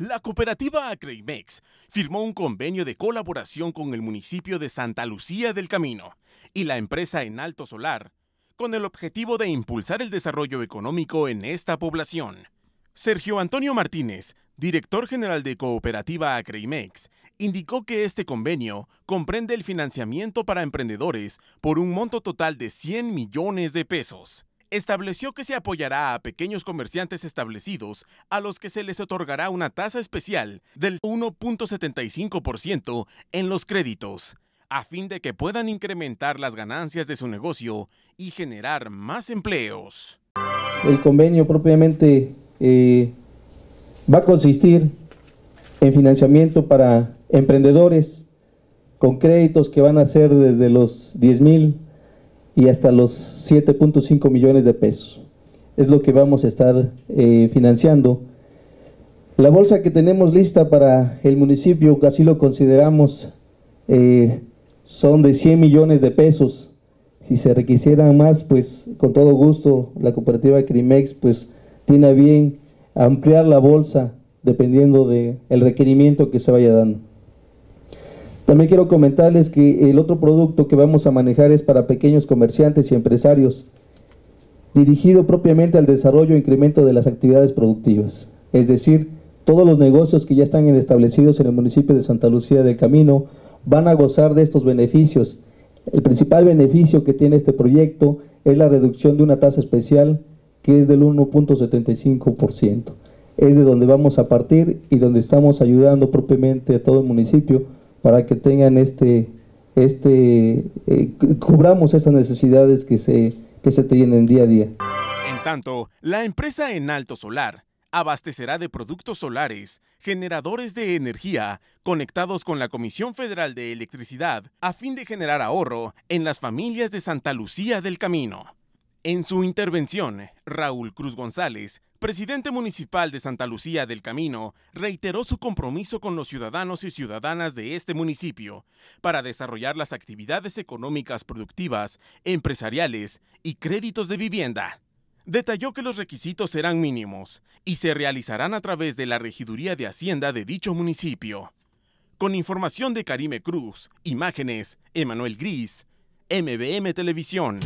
la cooperativa Acreimex firmó un convenio de colaboración con el municipio de Santa Lucía del Camino y la empresa en Alto Solar, con el objetivo de impulsar el desarrollo económico en esta población. Sergio Antonio Martínez, director general de Cooperativa Acreimex, indicó que este convenio comprende el financiamiento para emprendedores por un monto total de 100 millones de pesos estableció que se apoyará a pequeños comerciantes establecidos a los que se les otorgará una tasa especial del 1.75% en los créditos, a fin de que puedan incrementar las ganancias de su negocio y generar más empleos. El convenio propiamente eh, va a consistir en financiamiento para emprendedores con créditos que van a ser desde los 10.000 y hasta los 7.5 millones de pesos. Es lo que vamos a estar eh, financiando. La bolsa que tenemos lista para el municipio, así lo consideramos, eh, son de 100 millones de pesos. Si se requisieran más, pues con todo gusto, la cooperativa Crimex pues tiene bien ampliar la bolsa dependiendo del el requerimiento que se vaya dando. También quiero comentarles que el otro producto que vamos a manejar es para pequeños comerciantes y empresarios, dirigido propiamente al desarrollo e incremento de las actividades productivas, es decir, todos los negocios que ya están establecidos en el municipio de Santa Lucía del Camino van a gozar de estos beneficios. El principal beneficio que tiene este proyecto es la reducción de una tasa especial que es del 1.75%. Es de donde vamos a partir y donde estamos ayudando propiamente a todo el municipio para que tengan este, este, eh, cubramos esas necesidades que se, que se tienen día a día. En tanto, la empresa en Alto Solar abastecerá de productos solares, generadores de energía, conectados con la Comisión Federal de Electricidad, a fin de generar ahorro en las familias de Santa Lucía del Camino. En su intervención, Raúl Cruz González presidente municipal de Santa Lucía del Camino reiteró su compromiso con los ciudadanos y ciudadanas de este municipio para desarrollar las actividades económicas productivas, empresariales y créditos de vivienda. Detalló que los requisitos serán mínimos y se realizarán a través de la regiduría de Hacienda de dicho municipio. Con información de Karime Cruz, imágenes, Emanuel Gris, MBM Televisión.